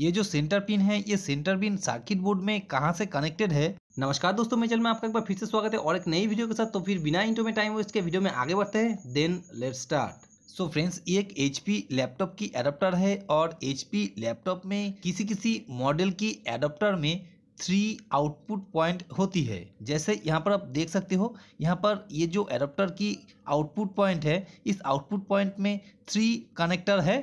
ये जो centre pin है ये सेंटर पिन सर्किट बोर्ड में कहाँ से कनेक्टेड है नमस्कार दोस्तों मैं चल में आपका एक बार फिर से स्वागत है और एक नई वीडियो के साथ तो फिर बिना इंटो में टाइम वेस्ट के वीडियो में आगे बढ़ते हैं then let start so so friends ये एक एच लैपटॉप की एडोप्टर है और एच लैपटॉप में किसी किसी मॉडल की एडोप्टर में थ्री आउटपुट पॉइंट होती है जैसे यहाँ पर आप देख सकते हो यहाँ पर ये जो एडोप्टर की आउटपुट पॉइंट है इस आउटपुट पॉइंट में थ्री कनेक्टर है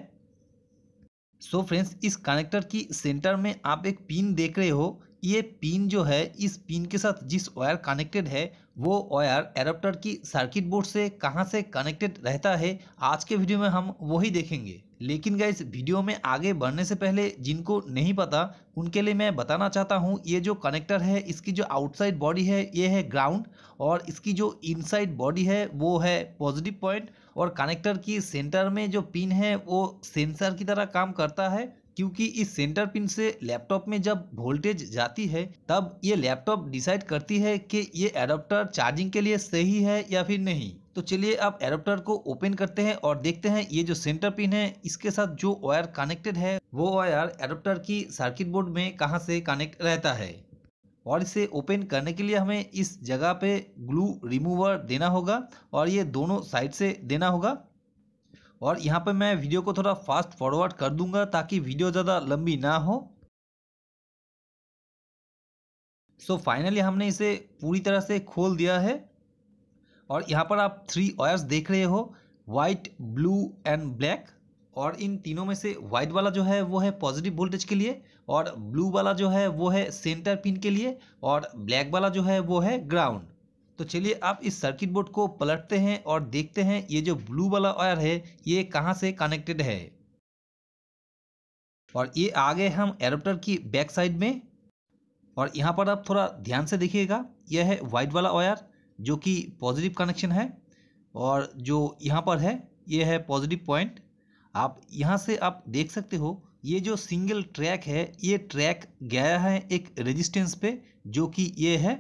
सो so फ्रेंड्स इस कनेक्टर की सेंटर में आप एक पिन देख रहे हो ये पिन जो है इस पिन के साथ जिस वायर कनेक्टेड है वो वायर एडाप्टर की सर्किट बोर्ड से कहाँ से कनेक्टेड रहता है आज के वीडियो में हम वही देखेंगे लेकिन गए वीडियो में आगे बढ़ने से पहले जिनको नहीं पता उनके लिए मैं बताना चाहता हूँ ये जो कनेक्टर है इसकी जो आउटसाइड बॉडी है ये है ग्राउंड और इसकी जो इनसाइड बॉडी है वो है पॉजिटिव पॉइंट और कनेक्टर की सेंटर में जो पिन है वो सेंसर की तरह काम करता है क्योंकि इस सेंटर पिन से लैपटॉप में जब वोल्टेज जाती है तब ये लैपटॉप डिसाइड करती है कि ये एडोप्टर चार्जिंग के लिए सही है या फिर नहीं तो चलिए आप एडोप्टर को ओपन करते हैं और देखते हैं ये जो सेंटर पिन है इसके साथ जो वायर कनेक्टेड है वो वायर एडोप्टर की सर्किट बोर्ड में कहाँ से कनेक्ट रहता है और इसे ओपन करने के लिए हमें इस जगह पे ग्लू रिमूवर देना होगा और ये दोनों साइड से देना होगा और यहाँ पर मैं वीडियो को थोड़ा फास्ट फॉरवर्ड कर दूंगा ताकि वीडियो ज़्यादा लंबी ना हो सो so फाइनली हमने इसे पूरी तरह से खोल दिया है और यहाँ पर आप थ्री ऑयर्स देख रहे हो वाइट ब्लू एंड ब्लैक और इन तीनों में से वाइट वाला जो है वो है पॉजिटिव वोल्टेज के लिए और ब्लू वाला जो है वो है सेंटर पिन के लिए और ब्लैक वाला जो है वो है ग्राउंड तो चलिए आप इस सर्किट बोर्ड को पलटते हैं और देखते हैं ये जो ब्लू वाला वायर है ये कहाँ से कनेक्टेड है और ये आगे हम एडोप्टर की बैक साइड में और यहाँ पर आप थोड़ा ध्यान से देखिएगा यह है वाइट वाला वायर जो कि पॉजिटिव कनेक्शन है और जो यहाँ पर है ये है पॉजिटिव पॉइंट आप यहाँ से आप देख सकते हो ये जो सिंगल ट्रैक है ये ट्रैक गया है एक रेजिस्टेंस पे जो कि ये है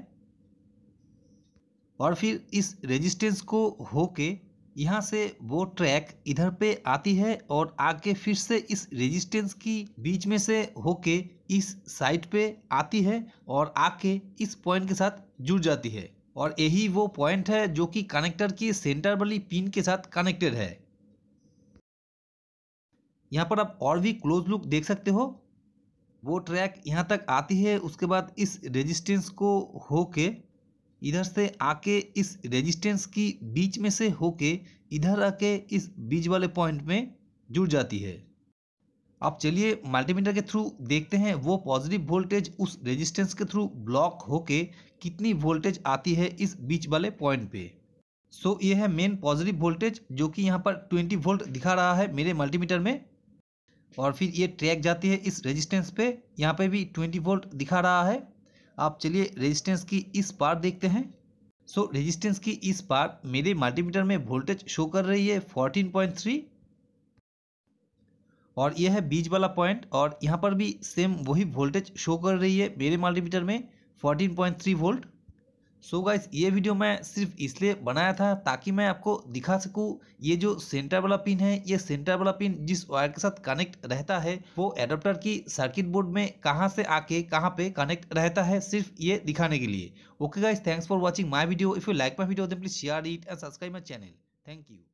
और फिर इस रेजिस्टेंस को होके यहाँ से वो ट्रैक इधर पे आती है और आके फिर से इस रेजिस्टेंस की बीच में से होके इस साइड पे आती है और आके इस पॉइंट के साथ जुड़ जाती है और यही वो पॉइंट है जो कि कनेक्टर की सेंटर वाली पिन के साथ कनेक्टेड है यहाँ पर आप और भी क्लोज लुक देख सकते हो वो ट्रैक यहाँ तक आती है उसके बाद इस रेजिस्टेंस को होके इधर से आके इस रेजिस्टेंस की बीच में से होके इधर आके इस बीच वाले पॉइंट में जुड़ जाती है अब चलिए मल्टीमीटर के थ्रू देखते हैं वो पॉजिटिव वोल्टेज उस रेजिस्टेंस के थ्रू ब्लॉक होके कितनी वोल्टेज आती है इस बीच वाले पॉइंट पे सो so, ये है मेन पॉजिटिव वोल्टेज जो कि यहाँ पर 20 वोल्ट दिखा रहा है मेरे मल्टीमीटर में और फिर ये ट्रैक जाती है इस रेजिस्टेंस पे यहाँ पे भी 20 वोल्ट दिखा रहा है आप चलिए रेजिस्टेंस की इस पार देखते हैं सो so, रेजिस्टेंस की इस पार मेरे मल्टीमीटर में वोल्टेज शो कर रही है 14.3 और यह है बीच वाला पॉइंट और यहाँ पर भी सेम वही वोल्टेज शो कर रही है मेरे मल्टीमीटर में 14.3 वोल्ट सो so गाइस ये वीडियो मैं सिर्फ इसलिए बनाया था ताकि मैं आपको दिखा सकूँ ये जो सेंटर वाला पिन है ये सेंटर वाला पिन जिस वायर के साथ कनेक्ट रहता है वो एडाप्टर की सर्किट बोर्ड में कहाँ से आके कहां पे कनेक्ट रहता है सिर्फ ये दिखाने के लिए okay guys thanks for watching my video if you like my video then please share it and subscribe my channel thank you